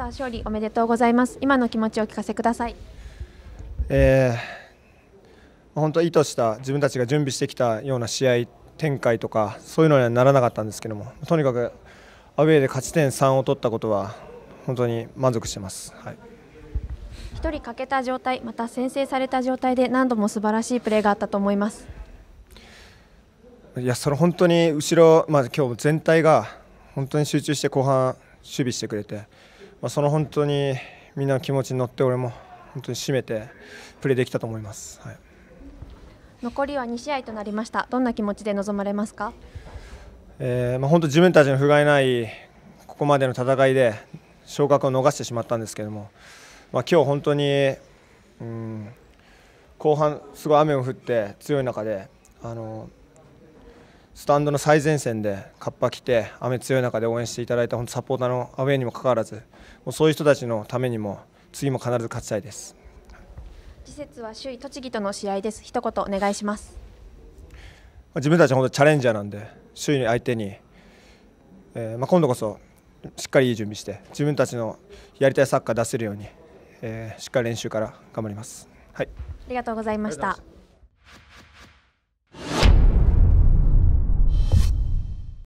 ツア勝利おめでとうございます。今の気持ちを聞かせください。えー、本当意図した自分たちが準備してきたような試合展開とかそういうのにはならなかったんですけども、とにかくアウェーで勝ち点3を取ったことは本当に満足してます。はい。1人欠けた状態、また先制された状態で何度も素晴らしいプレーがあったと思います。いやそれ本当に後ろ、まあ、今日全体が本当に集中して後半、守備してくれてまその本当にみんなの気持ちに乗って俺も本当に締めてプレーできたと思います、はい、残りは2試合となりましたどんな気持ちで臨まれますか、えー、まあ、本当自分たちの不甲斐ないここまでの戦いで昇格を逃してしまったんですけども、まあ、今日本当に、うん、後半すごい雨が降って強い中であのスタンドの最前線でカッパ着て雨強い中で応援していただいた本当サポーターのアウェーにもかかわらずもうそういう人たちのためにも次も必ず勝ちたいです次節は首位栃木との試合です一言お願いします自分たちは本当チャレンジャーなんで首位の相手に、えー、まあ今度こそしっかりいい準備して自分たちのやりたいサッカー出せるように、えー、しっかり練習から頑張りますはいありがとうございました